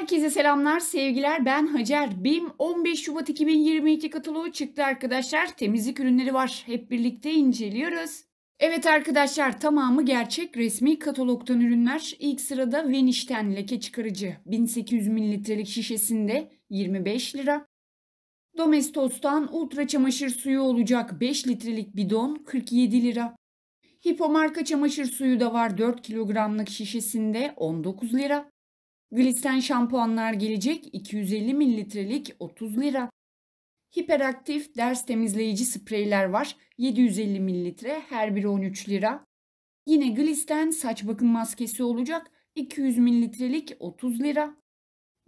Herkese selamlar, sevgiler. Ben Hacer. BİM 15 Şubat 2022 kataloğu çıktı arkadaşlar. Temizlik ürünleri var. Hep birlikte inceliyoruz. Evet arkadaşlar tamamı gerçek resmi katalogdan ürünler. İlk sırada Veniş'ten leke çıkarıcı 1800 mililitrelik şişesinde 25 lira. Domestos'tan ultra çamaşır suyu olacak 5 litrelik bidon 47 lira. Hipo çamaşır suyu da var 4 kilogramlık şişesinde 19 lira. Glisten şampuanlar gelecek 250 mililitrelik 30 lira. Hiperaktif ders temizleyici spreyler var 750 mililitre her biri 13 lira. Yine Glisten saç bakım maskesi olacak 200 mililitrelik 30 lira.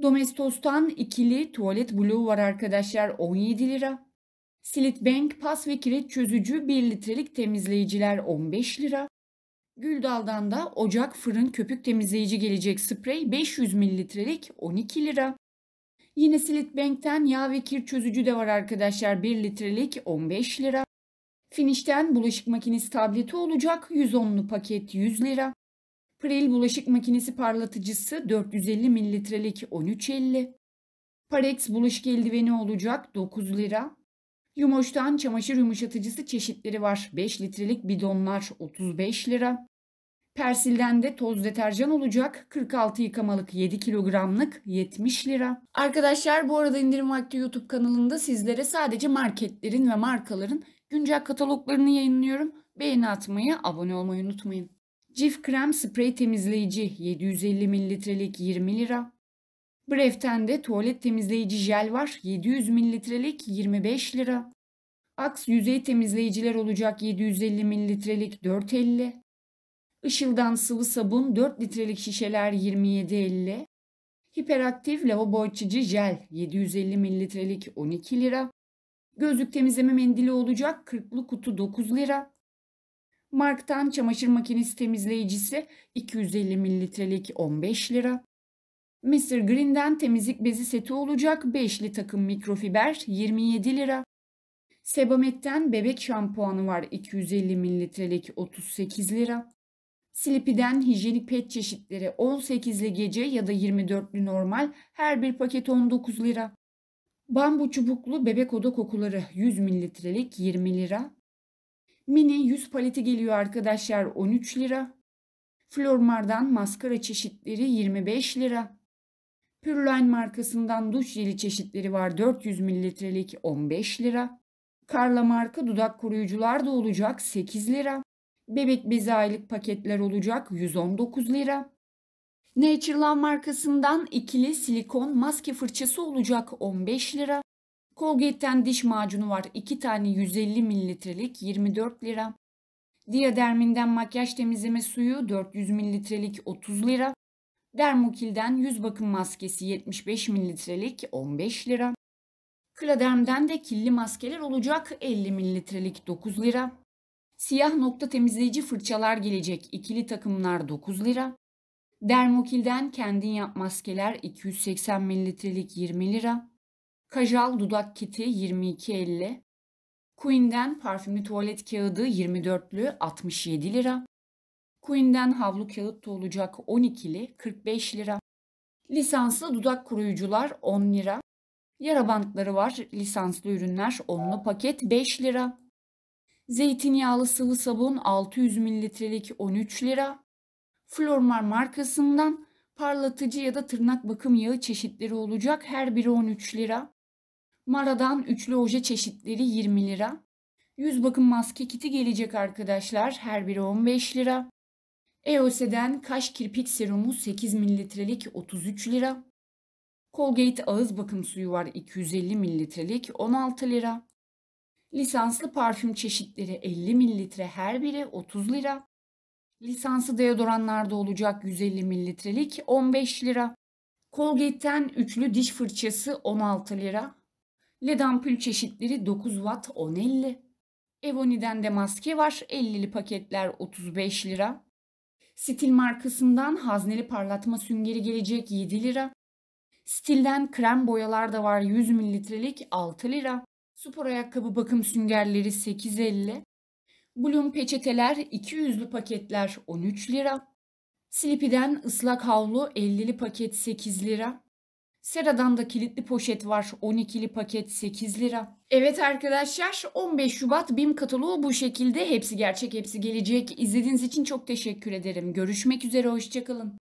Domestos'tan ikili tuvalet bloğu var arkadaşlar 17 lira. Silit Bank pas ve kireç çözücü 1 litrelik temizleyiciler 15 lira. Güldal'dan da ocak, fırın, köpük temizleyici gelecek sprey 500 mililitrelik 12 lira. Yine Silit Silitbank'ten yağ ve kir çözücü de var arkadaşlar 1 litrelik 15 lira. Finish'ten bulaşık makinesi tableti olacak 110'lu paket 100 lira. Prel bulaşık makinesi parlatıcısı 450 mililitrelik 13.50. Parex bulaşık eldiveni olacak 9 lira. Yumoş'tan çamaşır yumuşatıcısı çeşitleri var. 5 litrelik bidonlar 35 lira. Persil'den de toz deterjan olacak. 46 yıkamalık 7 kilogramlık 70 lira. Arkadaşlar bu arada indirim vakti YouTube kanalında sizlere sadece marketlerin ve markaların güncel kataloglarını yayınlıyorum. Beğeni atmayı, abone olmayı unutmayın. Cif krem sprey temizleyici 750 mililitrelik 20 lira. Bref'ten de tuvalet temizleyici jel var. 700 mililitrelik 25 lira. Aks yüzey temizleyiciler olacak 750 mililitrelik 4.50. Işıldan sıvı sabun 4 litrelik şişeler 27.50. Hiperaktif lavabo açıcı jel 750 mililitrelik 12 lira. Gözlük temizleme mendili olacak 40'lı kutu 9 lira. Mark'tan çamaşır makinesi temizleyicisi 250 mililitrelik 15 lira. Mr. Green'den temizlik bezi seti olacak 5'li takım mikrofiber 27 lira. Sebamed'den bebek şampuanı var 250 mililitrelik 38 lira. Slippy'den hijyenik pet çeşitleri 18'li gece ya da 24'lü normal her bir paket 19 lira. Bambu çubuklu bebek oda kokuları 100 mililitrelik 20 lira. Mini 100 paleti geliyor arkadaşlar 13 lira. Flormar'dan maskara çeşitleri 25 lira. Pürline markasından duş jeli çeşitleri var 400 mililitrelik 15 lira. Karla marka dudak koruyucular da olacak 8 lira. Bebek bezi aylık paketler olacak 119 lira. Natureland markasından ikili silikon maske fırçası olacak 15 lira. Colgate'ten diş macunu var 2 tane 150 mililitrelik 24 lira. Diaderminden makyaj temizleme suyu 400 mililitrelik 30 lira. Dermukil'den yüz bakım maskesi 75 mililitrelik 15 lira. Kladerm'den de killi maskeler olacak 50 mililitrelik 9 lira. Siyah nokta temizleyici fırçalar gelecek ikili takımlar 9 lira. Dermukilden kendin yap maskeler 280 mililitrelik 20 lira. Kajal dudak kiti 22.50. Queen'den parfümlü tuvalet kağıdı 24'lü 67 lira. Queen'den havlu kağıt da olacak 12'li 45 lira. Lisanslı dudak kuruyucular 10 lira. Yara bantları var. Lisanslı ürünler 10'lu paket 5 lira. Zeytinyağlı sıvı sabun 600 mililitrelik 13 lira. Flormar markasından parlatıcı ya da tırnak bakım yağı çeşitleri olacak. Her biri 13 lira. Mara'dan üçlü oje çeşitleri 20 lira. Yüz bakım maske kiti gelecek arkadaşlar. Her biri 15 lira. EOS'den kaş kirpik serumu 8 mililitrelik 33 lira. Colgate ağız bakım suyu var 250 mililitrelik 16 lira. Lisanslı parfüm çeşitleri 50 mililitre her biri 30 lira. Lisanslı deodoranlarda olacak 150 mililitrelik 15 lira. Colgate'ten üçlü diş fırçası 16 lira. LED ampul çeşitleri 9 watt 10.50. Evoni'den de maske var 50'li paketler 35 lira. Stil markasından hazneli parlatma süngeri gelecek 7 lira. Stilden krem boyalar da var 100 mililitrelik 6 lira. Spor ayakkabı bakım süngerleri 8.50. Bloom peçeteler 200'lü paketler 13 lira. Sleepy'den ıslak havlu 50'li paket 8 lira. Sera'dan da kilitli poşet var. 12'li paket 8 lira. Evet arkadaşlar 15 Şubat BİM kataloğu bu şekilde. Hepsi gerçek hepsi gelecek. İzlediğiniz için çok teşekkür ederim. Görüşmek üzere hoşçakalın.